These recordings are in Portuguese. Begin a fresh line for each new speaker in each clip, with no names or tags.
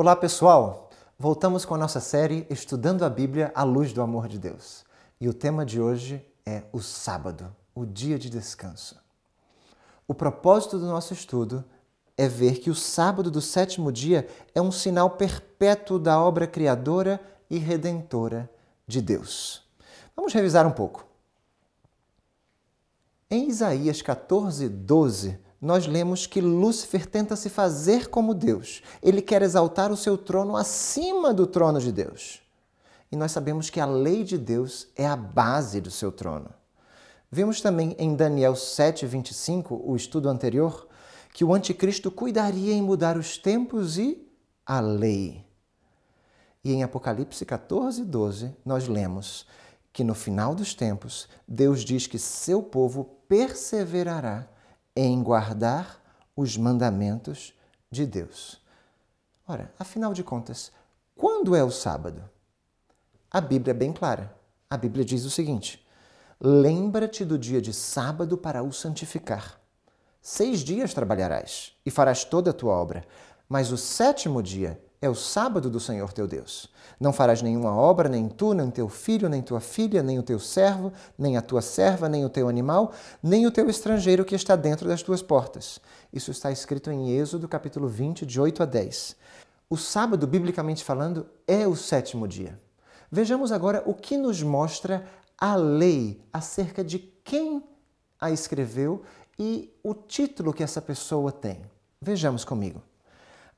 Olá, pessoal! Voltamos com a nossa série Estudando a Bíblia à Luz do Amor de Deus. E o tema de hoje é o sábado, o dia de descanso. O propósito do nosso estudo é ver que o sábado do sétimo dia é um sinal perpétuo da obra criadora e redentora de Deus. Vamos revisar um pouco. Em Isaías 14, 12, nós lemos que Lúcifer tenta se fazer como Deus. Ele quer exaltar o seu trono acima do trono de Deus. E nós sabemos que a lei de Deus é a base do seu trono. Vimos também em Daniel 7:25, o estudo anterior, que o anticristo cuidaria em mudar os tempos e a lei. E em Apocalipse 14:12, nós lemos que no final dos tempos, Deus diz que seu povo perseverará em guardar os mandamentos de Deus. Ora, afinal de contas, quando é o sábado? A Bíblia é bem clara. A Bíblia diz o seguinte: Lembra-te do dia de sábado para o santificar. Seis dias trabalharás e farás toda a tua obra, mas o sétimo dia é o sábado do Senhor teu Deus. Não farás nenhuma obra, nem tu, nem teu filho, nem tua filha, nem o teu servo, nem a tua serva, nem o teu animal, nem o teu estrangeiro que está dentro das tuas portas. Isso está escrito em Êxodo, capítulo 20, de 8 a 10. O sábado, biblicamente falando, é o sétimo dia. Vejamos agora o que nos mostra a lei acerca de quem a escreveu e o título que essa pessoa tem. Vejamos comigo.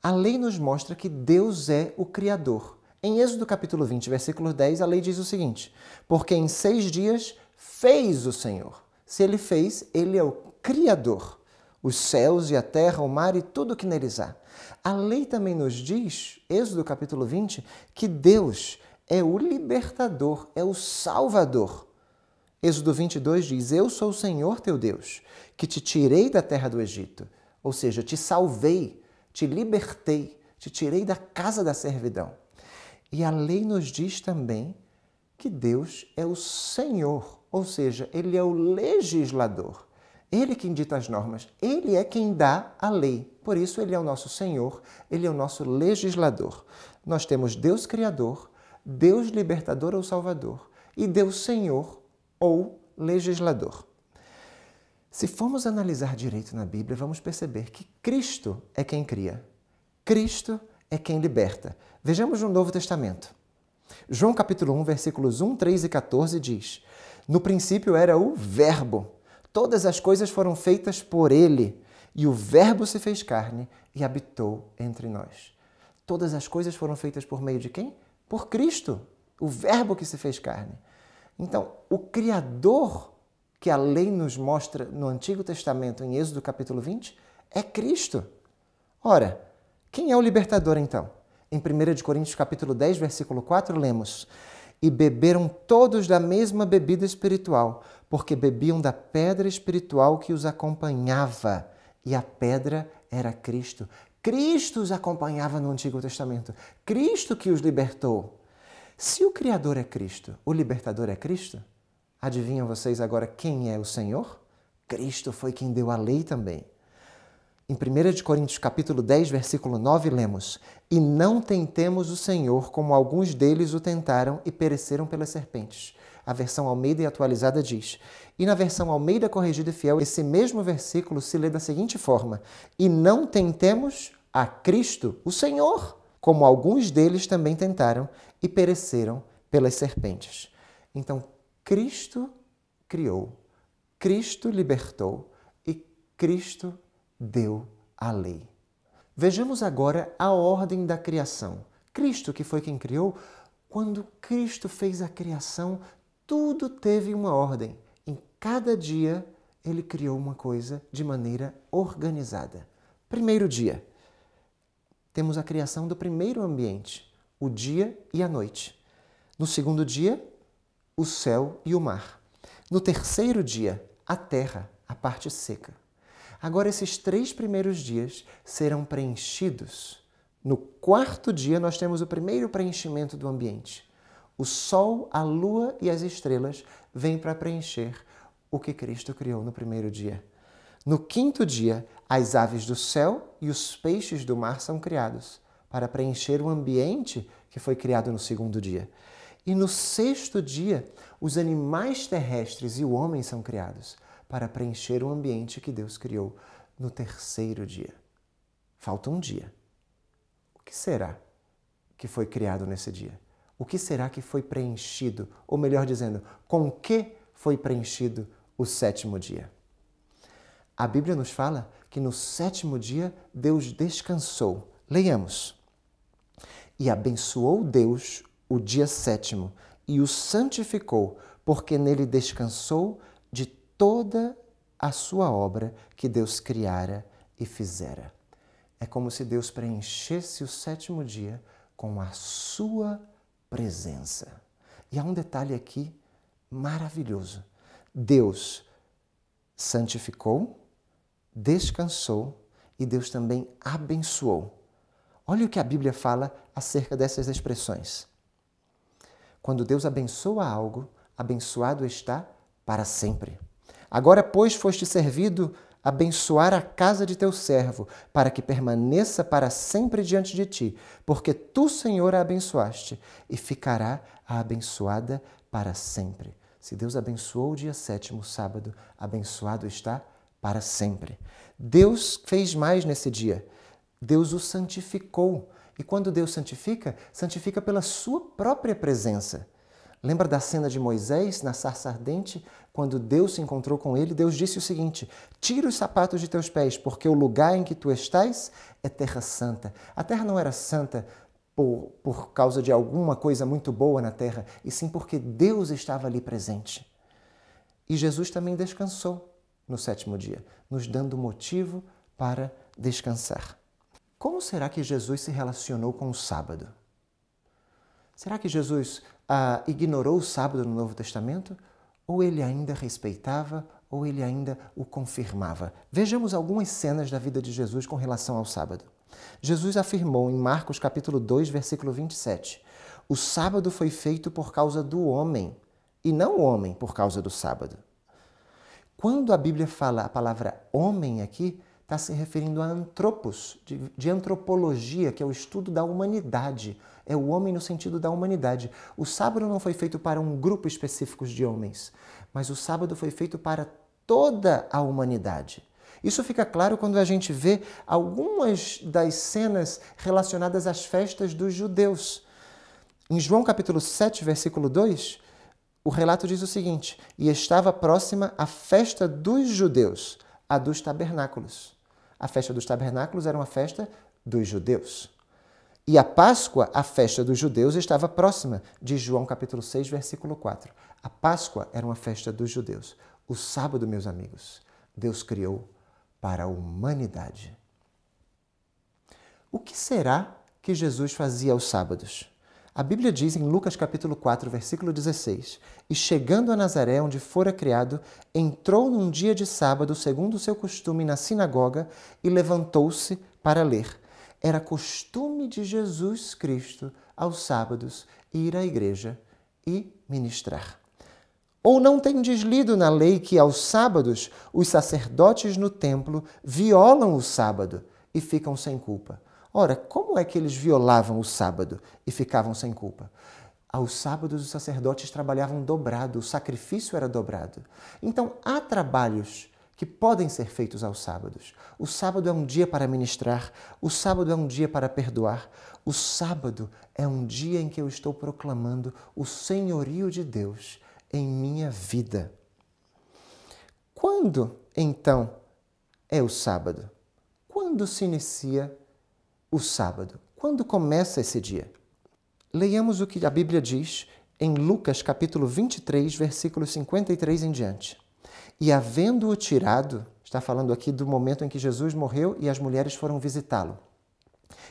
A lei nos mostra que Deus é o Criador. Em Êxodo capítulo 20, versículo 10, a lei diz o seguinte: Porque em seis dias fez o Senhor. Se ele fez, ele é o Criador. Os céus e a terra, o mar e tudo o que neles há. A lei também nos diz, Êxodo capítulo 20, que Deus é o libertador, é o salvador. Êxodo 22 diz: Eu sou o Senhor teu Deus, que te tirei da terra do Egito, ou seja, te salvei te libertei, te tirei da casa da servidão. E a lei nos diz também que Deus é o Senhor, ou seja, Ele é o legislador. Ele quem dita as normas, ele é quem dá a lei. Por isso, ele é o nosso Senhor, ele é o nosso legislador. Nós temos Deus Criador, Deus Libertador ou Salvador e Deus Senhor ou Legislador. Se formos analisar direito na Bíblia, vamos perceber que Cristo é quem cria, Cristo é quem liberta. Vejamos no Novo Testamento. João capítulo 1, versículos 1, 3 e 14 diz: No princípio era o Verbo, todas as coisas foram feitas por ele, e o Verbo se fez carne e habitou entre nós. Todas as coisas foram feitas por meio de quem? Por Cristo, o Verbo que se fez carne. Então, o Criador que a lei nos mostra no Antigo Testamento, em Êxodo capítulo 20, é Cristo. Ora, quem é o libertador então? Em 1 de Coríntios capítulo 10, versículo 4, lemos: "E beberam todos da mesma bebida espiritual, porque bebiam da pedra espiritual que os acompanhava, e a pedra era Cristo." Cristo os acompanhava no Antigo Testamento. Cristo que os libertou. Se o Criador é Cristo, o libertador é Cristo, Adivinham vocês agora quem é o Senhor? Cristo foi quem deu a lei também. Em 1 de Coríntios capítulo 10, versículo 9, lemos: "E não tentemos o Senhor como alguns deles o tentaram e pereceram pelas serpentes." A versão Almeida e atualizada diz: "E na versão Almeida corrigida e fiel, esse mesmo versículo se lê da seguinte forma: "E não tentemos a Cristo, o Senhor, como alguns deles também tentaram e pereceram pelas serpentes." Então, Cristo criou, Cristo libertou e Cristo deu a lei. Vejamos agora a ordem da criação. Cristo, que foi quem criou, quando Cristo fez a criação, tudo teve uma ordem. Em cada dia, ele criou uma coisa de maneira organizada. Primeiro dia, temos a criação do primeiro ambiente, o dia e a noite. No segundo dia, o céu e o mar. No terceiro dia, a terra, a parte seca. Agora, esses três primeiros dias serão preenchidos. No quarto dia, nós temos o primeiro preenchimento do ambiente. O sol, a lua e as estrelas vêm para preencher o que Cristo criou no primeiro dia. No quinto dia, as aves do céu e os peixes do mar são criados para preencher o ambiente que foi criado no segundo dia. E no sexto dia, os animais terrestres e o homem são criados para preencher o ambiente que Deus criou no terceiro dia. Falta um dia. O que será que foi criado nesse dia? O que será que foi preenchido? Ou melhor dizendo, com que foi preenchido o sétimo dia? A Bíblia nos fala que no sétimo dia Deus descansou. Leiamos. E abençoou Deus o dia sétimo, e o santificou, porque nele descansou de toda a sua obra que Deus criara e fizera. É como se Deus preenchesse o sétimo dia com a sua presença. E há um detalhe aqui maravilhoso. Deus santificou, descansou e Deus também abençoou. Olha o que a Bíblia fala acerca dessas expressões. Quando Deus abençoa algo, abençoado está para sempre. Agora, pois, foste servido abençoar a casa de teu servo, para que permaneça para sempre diante de ti, porque tu, Senhor, a abençoaste e ficará a abençoada para sempre. Se Deus abençoou o dia sétimo, sábado, abençoado está para sempre. Deus fez mais nesse dia. Deus o santificou. E quando Deus santifica, santifica pela sua própria presença. Lembra da cena de Moisés na sarça ardente? Quando Deus se encontrou com ele, Deus disse o seguinte: Tira os sapatos de teus pés, porque o lugar em que tu estás é terra santa. A terra não era santa por, por causa de alguma coisa muito boa na terra, e sim porque Deus estava ali presente. E Jesus também descansou no sétimo dia, nos dando motivo para descansar. Como será que Jesus se relacionou com o sábado? Será que Jesus ah, ignorou o sábado no Novo Testamento? Ou ele ainda respeitava, ou ele ainda o confirmava? Vejamos algumas cenas da vida de Jesus com relação ao sábado. Jesus afirmou em Marcos capítulo 2, versículo 27: "O sábado foi feito por causa do homem, e não o homem por causa do sábado." Quando a Bíblia fala a palavra homem aqui, está se referindo a antropos, de, de, antropologia, que é o estudo da humanidade. É o homem no sentido da humanidade. O sábado não foi feito para um grupo específico de homens, mas o sábado foi feito para toda a humanidade. Isso fica claro quando a gente vê algumas das cenas relacionadas às festas dos judeus. Em João capítulo 7, versículo 2, o relato diz o seguinte: E estava próxima a festa dos judeus, a dos tabernáculos. A festa dos tabernáculos era uma festa dos judeus. E a Páscoa, a festa dos judeus, estava próxima, de João capítulo 6, versículo 4. A Páscoa era uma festa dos judeus. O sábado, meus amigos, Deus criou para a humanidade. O que será que Jesus fazia aos sábados? A Bíblia diz em Lucas capítulo 4, versículo 16: E chegando a Nazaré, onde fora criado, entrou num dia de sábado, segundo o seu costume, na sinagoga e levantou-se para ler. Era costume de Jesus Cristo, aos sábados, ir à igreja e ministrar. Ou não tem deslido na lei que aos sábados os sacerdotes no templo violam o sábado e ficam sem culpa? Ora, como é que eles violavam o sábado e ficavam sem culpa? Aos ah, sábados, os sacerdotes trabalhavam dobrado, o sacrifício era dobrado. Então, há trabalhos que podem ser feitos aos sábados. O sábado é um dia para ministrar, o sábado é um dia para perdoar, o sábado é um dia em que eu estou proclamando o senhorio de Deus em minha vida. Quando, então, é o sábado? Quando se inicia o sábado. Quando começa esse dia? Leiamos o que a Bíblia diz em Lucas capítulo 23, versículo 53 em diante. E havendo-o tirado, está falando aqui do momento em que Jesus morreu e as mulheres foram visitá-lo.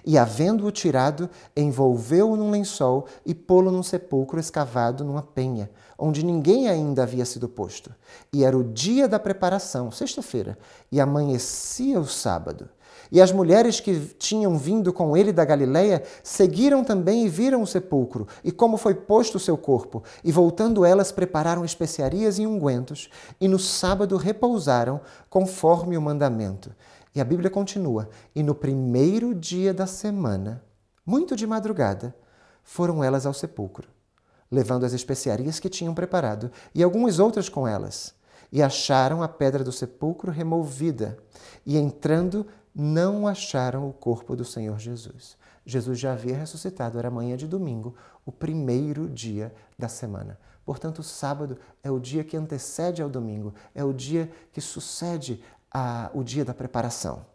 E havendo-o tirado, envolveu-o num lençol e pô-lo num sepulcro escavado numa penha, onde ninguém ainda havia sido posto. E era o dia da preparação, sexta-feira, e amanhecia o sábado. E as mulheres que tinham vindo com ele da Galileia seguiram também e viram o sepulcro, e como foi posto o seu corpo. E voltando elas, prepararam especiarias e ungüentos, e no sábado repousaram, conforme o mandamento. E a Bíblia continua: E no primeiro dia da semana, muito de madrugada, foram elas ao sepulcro, levando as especiarias que tinham preparado e algumas outras com elas. E acharam a pedra do sepulcro removida. E entrando, não acharam o corpo do Senhor Jesus. Jesus já havia ressuscitado, era manhã de domingo, o primeiro dia da semana. Portanto, o sábado é o dia que antecede ao domingo, é o dia que sucede ao o dia da preparação.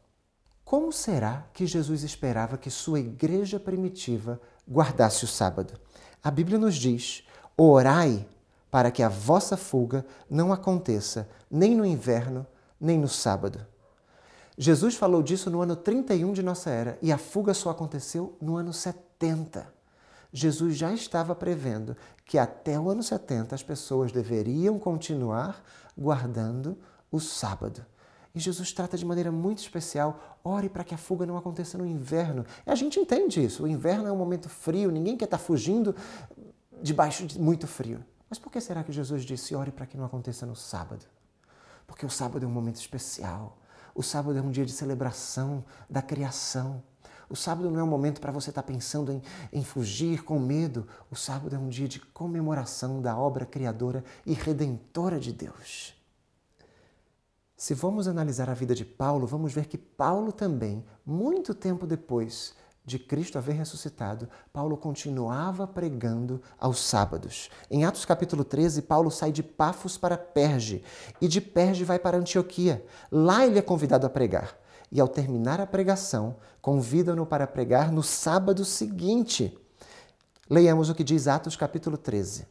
Como será que Jesus esperava que sua igreja primitiva guardasse o sábado? A Bíblia nos diz: orai para que a vossa fuga não aconteça nem no inverno, nem no sábado. Jesus falou disso no ano 31 de nossa era e a fuga só aconteceu no ano 70. Jesus já estava prevendo que até o ano 70 as pessoas deveriam continuar guardando o sábado. E Jesus trata de maneira muito especial, ore para que a fuga não aconteça no inverno. E a gente entende isso, o inverno é um momento frio, ninguém quer estar tá fugindo debaixo de muito frio. Mas por que será que Jesus disse, ore para que não aconteça no sábado? Porque o sábado é um momento especial o sábado é um dia de celebração da criação. O sábado não é um momento para você estar tá pensando em, em fugir com medo. O sábado é um dia de comemoração da obra criadora e redentora de Deus. Se vamos analisar a vida de Paulo, vamos ver que Paulo também, muito tempo depois, de Cristo haver ressuscitado, Paulo continuava pregando aos sábados. Em Atos capítulo 13, Paulo sai de Pafos para Perge e de Perge vai para Antioquia. Lá ele é convidado a pregar. E ao terminar a pregação, convida-no para pregar no sábado seguinte. Leiamos o que diz Atos capítulo 13.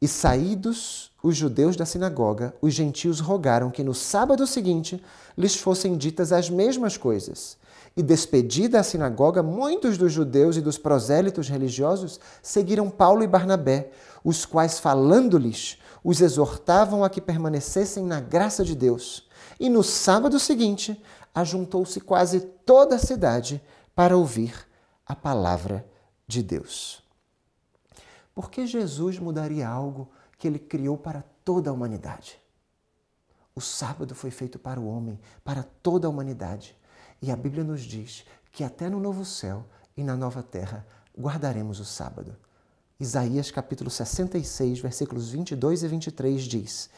E saídos os judeus da sinagoga, os gentios rogaram que no sábado seguinte lhes fossem ditas as mesmas coisas. E despedida a sinagoga, muitos dos judeus e dos prosélitos religiosos seguiram Paulo e Barnabé, os quais, falando-lhes, os exortavam a que permanecessem na graça de Deus. E no sábado seguinte, ajuntou-se quase toda a cidade para ouvir a palavra de Deus. Por que Jesus mudaria algo? que ele criou para toda a humanidade. O sábado foi feito para o homem, para toda a humanidade. E a Bíblia nos diz que até no novo céu e na nova terra guardaremos o sábado. Isaías capítulo 66, versículos 22 e 23 diz: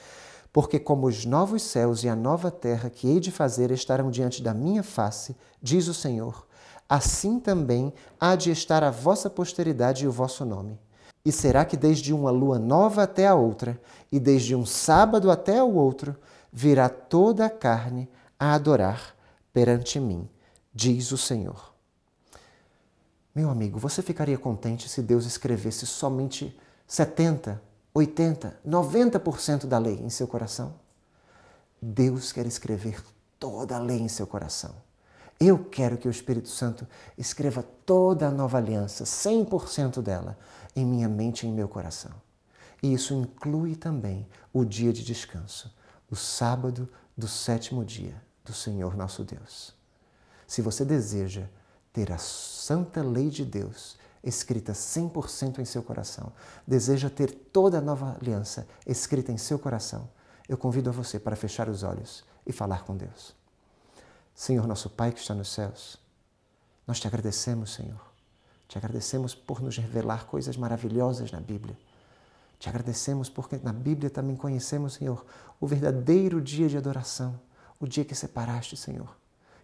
Porque como os novos céus e a nova terra que hei de fazer estarão diante da minha face, diz o Senhor, assim também há de estar a vossa posteridade e o vosso nome. E será que desde uma lua nova até a outra, e desde um sábado até o outro, virá toda a carne a adorar perante mim, diz o Senhor. Meu amigo, você ficaria contente se Deus escrevesse somente 70, 80, 90% da lei em seu coração? Deus quer escrever toda a lei em seu coração. Eu quero que o Espírito Santo escreva toda a nova aliança, 100% dela, em minha mente e em meu coração. E isso inclui também o dia de descanso, o sábado do sétimo dia do Senhor nosso Deus. Se você deseja ter a santa lei de Deus escrita 100% em seu coração, deseja ter toda a nova aliança escrita em seu coração, eu convido a você para fechar os olhos e falar com Deus. Senhor, nosso Pai que está nos céus, nós te agradecemos, Senhor, te agradecemos por nos revelar coisas maravilhosas na Bíblia. Te agradecemos porque na Bíblia também conhecemos, Senhor, o verdadeiro dia de adoração, o dia que separaste, Senhor,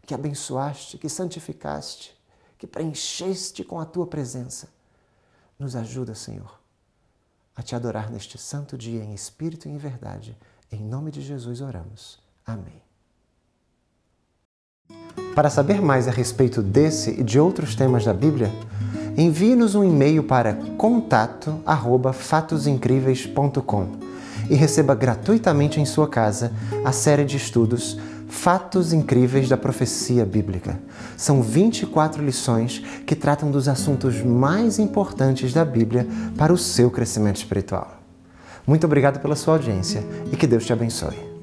que abençoaste, que santificaste, que preencheste com a tua presença. Nos ajuda, Senhor, a te adorar neste santo dia em espírito e em verdade. Em nome de Jesus oramos. Amém. Para saber mais a respeito desse e de outros temas da Bíblia, envie-nos um e-mail para contato@fatosincríveis.com e receba gratuitamente em sua casa a série de estudos Fatos Incríveis da Profecia Bíblica. São 24 lições que tratam dos assuntos mais importantes da Bíblia para o seu crescimento espiritual. Muito obrigado pela sua audiência e que Deus te abençoe.